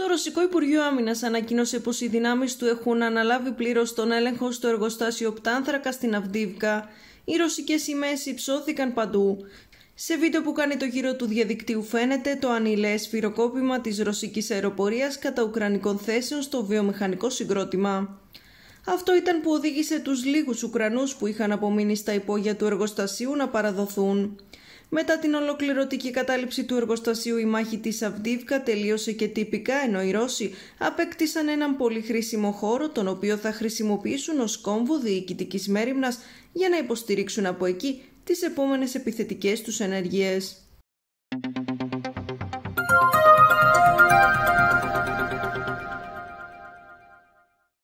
Το Ρωσικό Υπουργείο Άμυνας ανακοίνωσε πως οι δυνάμεις του έχουν αναλάβει πλήρως τον έλεγχο στο εργοστάσιο Πτάνθρακα στην Αυδίβκα. Οι ρωσικές σημαίες υψώθηκαν παντού. Σε βίντεο που κάνει το γύρο του διαδικτύου φαίνεται το ανηλέ σφυροκόπημα της ρωσικής αεροπορίας κατά ουκρανικών θέσεων στο βιομηχανικό συγκρότημα. Αυτό ήταν που οδήγησε τους λίγους Ουκρανούς που είχαν απομείνει στα υπόγεια του εργοστασίου να παραδοθούν. Μετά την ολοκληρωτική κατάληψη του εργοστασίου η μάχη της Αβδίβκα τελείωσε και τυπικά ενώ οι Ρώσοι απέκτησαν έναν πολύ χρήσιμο χώρο τον οποίο θα χρησιμοποιήσουν ως κόμβο διοικητικής μέρημνας για να υποστηρίξουν από εκεί τις επόμενες επιθετικές τους ενεργείες.